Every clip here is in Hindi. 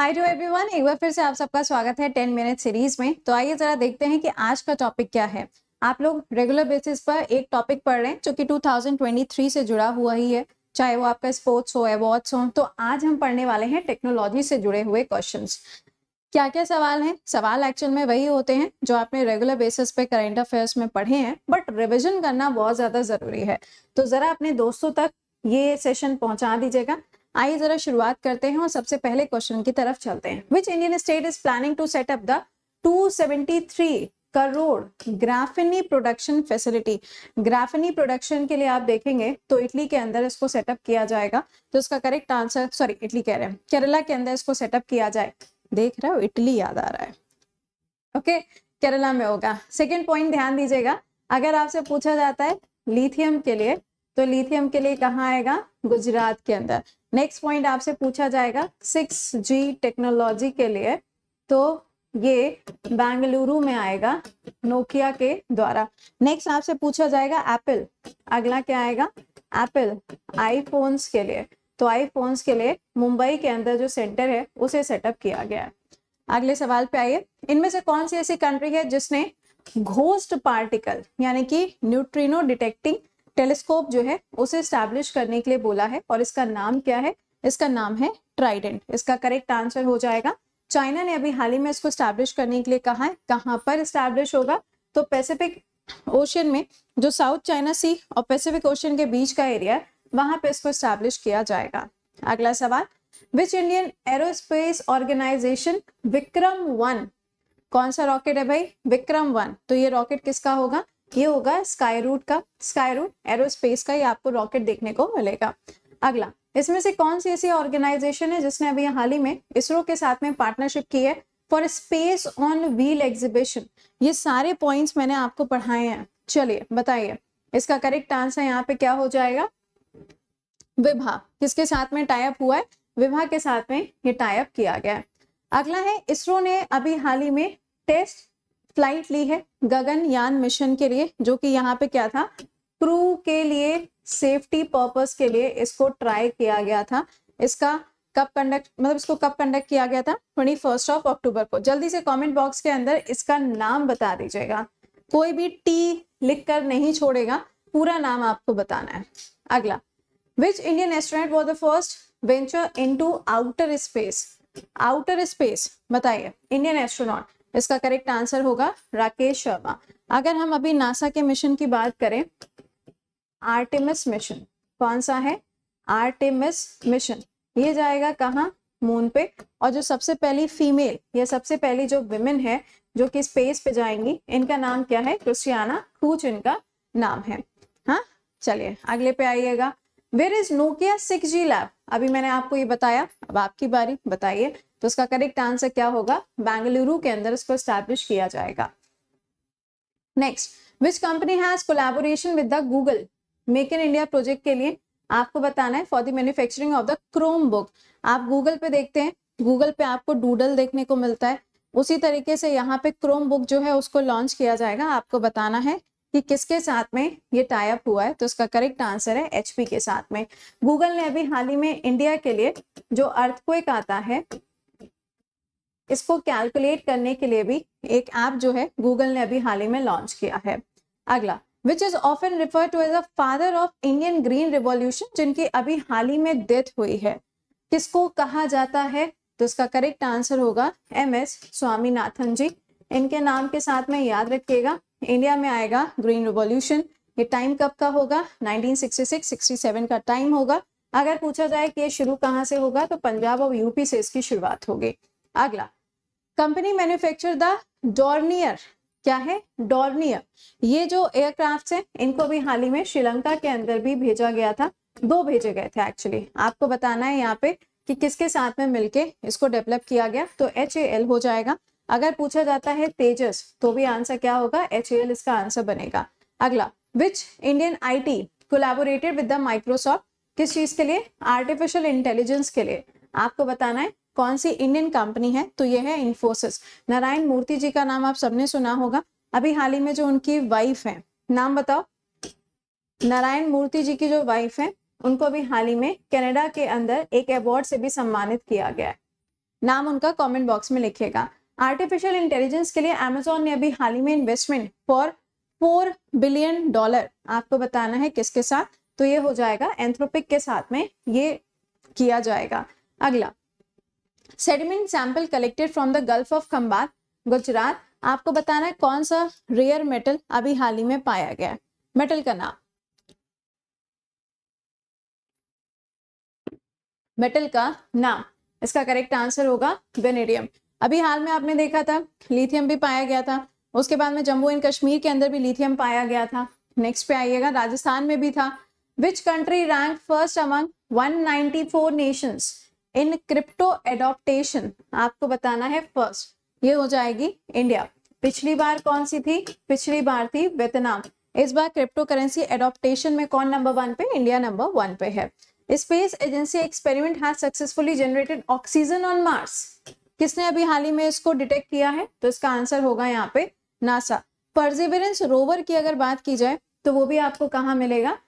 हाय टू एवरीवन एक बार फिर से आप सबका स्वागत है टेन मिनट सीरीज में तो आइए जरा देखते हैं कि आज का टॉपिक क्या है आप लोग रेगुलर बेसिस पर एक टॉपिक पढ़ रहे हैं जो कि 2023 से जुड़ा हुआ ही है चाहे वो आपका स्पोर्ट्स हो अवार्ड्स हो तो आज हम पढ़ने वाले हैं टेक्नोलॉजी से जुड़े हुए क्वेश्चन क्या क्या सवाल हैं सवाल एक्चुअल में वही होते हैं जो आपने रेगुलर बेसिस पे करेंट अफेयर्स में पढ़े हैं बट रिविजन करना बहुत ज़्यादा ज़रूरी है तो ज़रा अपने दोस्तों तक ये सेशन पहुंचा दीजिएगा आइए जरा शुरुआत करते हैं और सबसे पहले क्वेश्चन की तरफ चलते हैं which Indian state is planning to set up the 273 crore graphene production facility graphene production के लिए आप देखेंगे तो इटली के अंदर इसको सेटअप किया जाएगा तो इसका करेक्ट आंसर सॉरी इटली कह रहे हैं केरला के अंदर इसको सेटअप किया जाए देख रहे हो इटली याद आ रहा है ओके okay, केरला में होगा सेकेंड पॉइंट ध्यान दीजिएगा अगर आपसे पूछा जाता है लिथियम के लिए तो लिथियम के लिए कहाँ आएगा गुजरात के अंदर नेक्स्ट पॉइंट आपसे पूछा जाएगा सिक्स जी टेक्नोलॉजी के लिए तो ये बेंगलुरु में आएगा नोकिया के द्वारा नेक्स्ट आपसे पूछा जाएगा एप्पल अगला क्या आएगा एप्पल आईफोन्स के लिए तो आईफोन्स के लिए मुंबई के अंदर जो सेंटर है उसे सेटअप किया गया है अगले सवाल पे आइए इनमें से कौन सी ऐसी कंट्री है जिसने घोस्ट पार्टिकल यानी कि न्यूट्रिनो डिटेक्टिंग टेलीस्कोप जो है उसे स्टैब्लिश करने के लिए बोला है और इसका नाम क्या है इसका नाम है ट्राइडेंट इसका करेक्ट आंसर हो जाएगा चाइना ने अभी हाल ही में इसको स्टैब्लिश करने के लिए कहा है कहाँ पर स्टैब्लिश होगा तो पैसिफिक ओशन में जो साउथ चाइना सी और पैसिफिक ओशन के बीच का एरिया है वहां पर इसको स्टैब्लिश किया जाएगा अगला सवाल which Indian aerospace organisation Vikram one कौन सा रॉकेट है भाई विक्रम वन तो ये रॉकेट किसका होगा ये होगा स्काई रूट का स्काई रूट एरोस्पेस का ये आपको रॉकेट देखने को मिलेगा अगला इसमें से कौन सी ऐसी ऑर्गेनाइजेशन है जिसने अभी हाल ही में इसरो के साथ में पार्टनरशिप की है for space on wheel exhibition ये सारे पॉइंट्स मैंने आपको पढ़ाए हैं चलिए बताइए इसका करेक्ट आंसर यहाँ पे क्या हो जाएगा विभा किसके साथ में टाइप हुआ है विभा के साथ में ये टाइप किया गया है अगला है इसरो ने अभी हाल ही में टेस्ट फ्लाइट ली है गगनयान मिशन के लिए जो कि यहाँ पे क्या था क्रू के लिए सेफ्टी पर्पस के लिए इसको ट्राई किया गया था इसका कब कंडक्ट मतलब इसको कब कंडक्ट किया गया था ट्वेंटी फर्स्ट ऑफ अक्टूबर को जल्दी से कमेंट बॉक्स के अंदर इसका नाम बता दीजिएगा कोई भी टी लिखकर नहीं छोड़ेगा पूरा नाम आपको बताना है अगला which Indian astronaut was the first venture to outer space outer space बताइए इंडियन एस्ट्रोनॉट इसका करेक्ट आंसर होगा राकेश शर्मा अगर हम अभी नासा के मिशन की बात करें आर्टेमिस मिशन कौन सा है आर्टेमिस मिशन ये जाएगा कहाँ मून पे और जो सबसे पहली फीमेल या सबसे पहली जो विमेन है जो कि स्पेस पे जाएंगी इनका नाम क्या है क्रिस्टियाना क्रूच इनका नाम है हाँ चलिए अगले पे आइएगा where is Nokia six G lab अभी मैंने आपको ये बताया अब आपकी बारी बताइए तो उसका करेक्ट आंसर क्या होगा बेंगलुरु के अंदर इसको स्टैब्लिश किया जाएगा next which company has collaboration with the Google make in India project के लिए आपको बताना है for the manufacturing of the Chromebook आप गूगल पे देखते हैं गूगल पे आपको डूडल देखने को मिलता है उसी तरीके से यहाँ पे क्रोम बुक जो है उसको लॉन्च किया जाएगा आपको बताना है कि किसके साथ में ये टाइप हुआ है तो उसका करेक्ट आंसर है एचपी के साथ में गूगल ने अभी हाल ही में इंडिया के लिए जो अर्थक्वेक आता है इसको कैलकुलेट करने के लिए भी एक ऐप जो है गूगल ने अभी हाल ही में लॉन्च किया है अगला which is often refer to as a father of Indian green revolution जिनकी अभी हाल ही में डेथ हुई है किसको कहा जाता है तो इसका करेक्ट आंसर होगा एम एस स्वामीनाथन जी इनके नाम के साथ में याद रखिएगा इंडिया में आएगा ग्रीन रिवॉल्यूशन ये टाइम कब का होगा 1966-67 का टाइम होगा अगर पूछा जाए कि ये शुरू कहाँ से होगा तो पंजाब और यूपी से इसकी शुरुआत होगी अगला कंपनी मैन्युफैक्चर द डॉर्नियर क्या है डॉर्नियर ये जो एयरक्राफ्ट हैं इनको भी हाल ही में श्रीलंका के अंदर भी भेजा गया था दो भेजे गए थे एक्चुअली आपको बताना है यहाँ पे कि किसके साथ में मिलके इसको डेवलप किया गया तो एच ए एल हो जाएगा अगर पूछा जाता है तेजस तो भी आंसर क्या होगा एच ए एल इसका आंसर बनेगा अगला which Indian I T collaborated with the Microsoft किस चीज के लिए आर्टिफिशियल इंटेलिजेंस के लिए आपको बताना है कौन सी इंडियन कंपनी है तो ये है इन्फोसिस नारायण मूर्ति जी का नाम आप सबने सुना होगा अभी हाल ही में जो उनकी वाइफ है नाम बताओ नारायण मूर्ति जी की जो वाइफ है उनको अभी हाल ही में कनाडा के अंदर एक अवार्ड से भी सम्मानित किया गया है नाम उनका कमेंट बॉक्स में लिखेगा आर्टिफिशियल इंटेलिजेंस के लिए अमेजोन ने अभी हाल ही में investment for four billion dollar आपको बताना है किसके साथ तो ये हो जाएगा एंथ्रोपिक के साथ में ये किया जाएगा अगला sediment sample collected from the gulf of Khambhat Gujarat आपको बताना है कौन सा रेयर मेटल अभी हाल ही में पाया गया है मेटल का नाम मेटल का नाम इसका करेक्ट आंसर होगा वेनेडियम अभी हाल में आपने देखा था लिथियम भी पाया गया था उसके बाद में जम्मू एंड कश्मीर के अंदर भी लिथियम पाया गया था नेक्स्ट पे आइएगा राजस्थान में भी था which country rank first among 194 nations in crypto adoption आपको बताना है फर्स्ट ये हो जाएगी इंडिया पिछली बार कौन सी थी पिछली बार थी वियतनाम इस बार क्रिप्टो करेंसी एडोप्टेशन में कौन नंबर वन पे इंडिया नंबर वन पे है space agency experiment has successfully generated oxygen on Mars किसने अभी हाल ही में इसको डिटेक्ट किया है तो इसका आंसर होगा यहाँ पे नासा परजिवेरेंस रोवर की अगर बात की जाए तो वो भी आपको कहाँ मिलेगा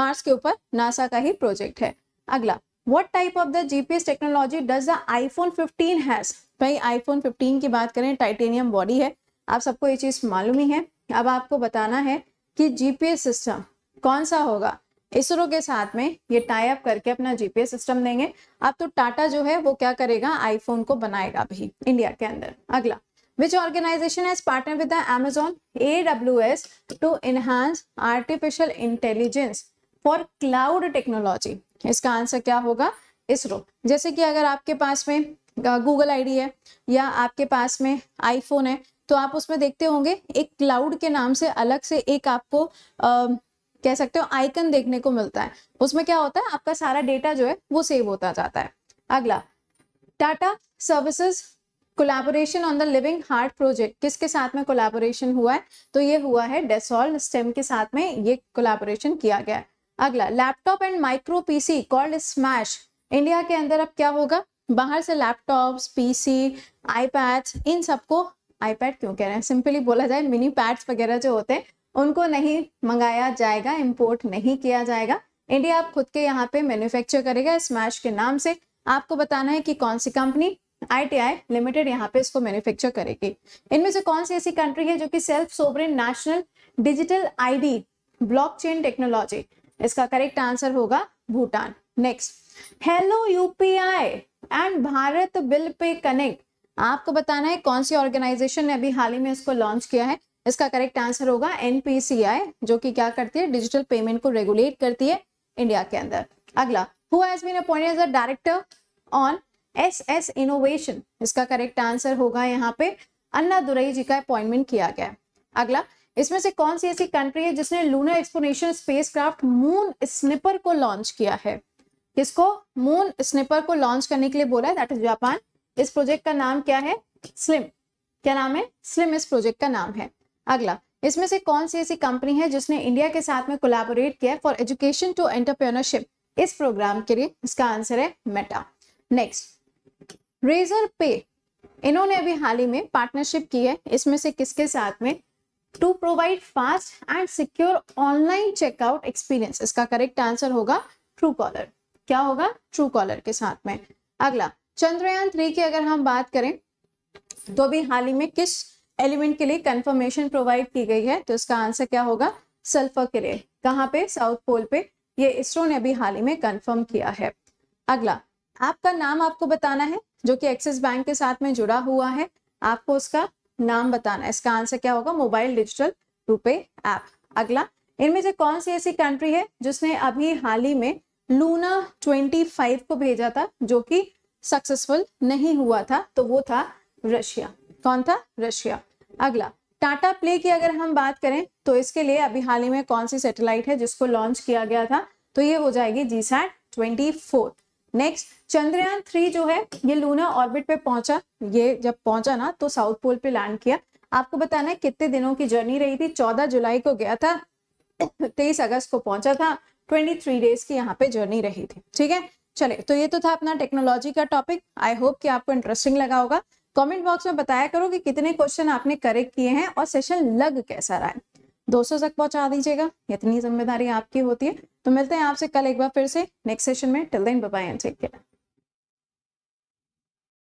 मार्स के ऊपर नासा का ही प्रोजेक्ट है अगला What type of the GPS technology does the iPhone 15 has? भाई iPhone 15 की बात करें टाइटेनियम बॉडी है आप सबको ये चीज़ मालूम ही है अब आपको बताना है कि GPS सिस्टम कौन सा होगा इसरो के साथ में ये टाई करके अपना जीपीएस सिस्टम देंगे अब तो टाटा जो है वो क्या करेगा आईफोन को बनाएगा भी इंडिया के अंदर अगला which organisation as partner with the Amazon A W S to enhance artificial intelligence for cloud technology इसका आंसर क्या होगा इसरो जैसे कि अगर आपके पास में गूगल आईडी है या आपके पास में आईफोन है तो आप उसमें देखते होंगे एक क्लाउड के नाम से अलग से एक आपको आ, कह सकते हो आइकन देखने को मिलता है उसमें क्या होता है आपका सारा डेटा जो है वो सेव होता जाता है अगला Tata services collaboration on the living heart project किसके साथ में कोलैबोरेशन हुआ है तो ये हुआ है डेसॉल स्टेम के साथ में ये कोलैबोरेशन किया गया है अगला laptop and micro PC called smash India के अंदर अब क्या होगा बाहर से लैपटॉप्स पीसी आईपैड्स इन सबको आईपैड क्यों कह रहे हैं सिंपली बोला जाए मिनी पैड्स वगैरह जो होते हैं उनको नहीं मंगाया जाएगा इम्पोर्ट नहीं किया जाएगा इंडिया आप खुद के यहाँ पे मैन्युफैक्चर करेगा स्मैश के नाम से आपको बताना है कि कौन सी कंपनी आईटीआई लिमिटेड यहाँ पे इसको मैन्युफैक्चर करेगी इनमें से कौन सी ऐसी कंट्री है जो कि self sovereign national digital ID blockchain technology इसका करेक्ट आंसर होगा Bhutan next hello UPI and Bharat bill pay connect आपको बताना है कौन सी ऑर्गेनाइजेशन ने अभी हाल ही में इसको लॉन्च किया है इसका करेक्ट आंसर होगा एनपीसीआई जो कि क्या करती है डिजिटल पेमेंट को रेगुलेट करती है इंडिया के अंदर अगला who has been appointed as a director on S S innovation इसका करेक्ट आंसर होगा यहाँ पे अन्ना दुरई जी का अपॉइंटमेंट किया गया अगला इसमें से कौन सी ऐसी कंट्री है जिसने lunar exploration spacecraft moon sniper को लॉन्च किया है किसको मून स्निपर को लॉन्च करने के लिए बोला है दैट इज जापान इस प्रोजेक्ट का नाम क्या है स्लिम क्या नाम है स्लिम इस प्रोजेक्ट का नाम है अगला इसमें से कौन सी ऐसी कंपनी है जिसने इंडिया के साथ में कोलैबोरेट किया फॉर एजुकेशन टू एंटरप्रेन्योरशिप इस प्रोग्राम के लिए इसका आंसर है मेटा नेक्स्ट रेजर पे इन्होंने अभी हाल ही में पार्टनरशिप की है इसमें से किसके साथ में to provide fast and secure online checkout experience इसका करेक्ट आंसर होगा ट्रू कॉलर क्या होगा ट्रू कॉलर के साथ में अगला चंद्रयान थ्री की अगर हम बात करें तो भी हाल ही में किस एलिमेंट के लिए कंफर्मेशन प्रोवाइड की गई है तो इसका आंसर क्या होगा सल्फर के लिए कहाँ पे साउथ पोल पे ये इसरो ने अभी हाल ही में कंफर्म किया है अगला आपका नाम आपको बताना है जो कि एक्सिस बैंक के साथ में जुड़ा हुआ है आपको उसका नाम बताना है इसका आंसर क्या होगा मोबाइल डिजिटल रुपे ऐप अगला इनमें से कौन सी ऐसी कंट्री है जिसने अभी हाल ही में लूना 25 को भेजा था जो कि सक्सेसफुल नहीं हुआ था तो वो था रशिया कौन था रशिया अगला टाटा प्ले की अगर हम बात करें तो इसके लिए अभी हाल ही में कौन सी सैटेलाइट है जिसको लॉन्च किया गया था तो ये हो जाएगी G sat twenty four next Chandrayaan three जो है ये लूना ऑर्बिट पे पहुंचा ये जब पहुंचा ना तो साउथ पोल पे लैंड किया आपको बताना है कितने दिनों की जर्नी रही थी चौदह जुलाई को गया था तेईस अगस्त को पहुंचा था ट्वेंटी थ्री डेज की यहाँ पे जर्नी रही थी ठीक है चले तो ये तो था अपना टेक्नोलॉजी का टॉपिक आई होप कि आपको इंटरेस्टिंग लगा होगा कमेंट बॉक्स में बताया करो कि कितने क्वेश्चन आपने करेक्ट किए हैं और सेशन लग कैसा रहा है दोस्तों तक पहुंचा दीजिएगा इतनी जिम्मेदारी आपकी होती है तो मिलते हैं आपसे कल एक बार फिर से नेक्स्ट सेशन में till then bye and take care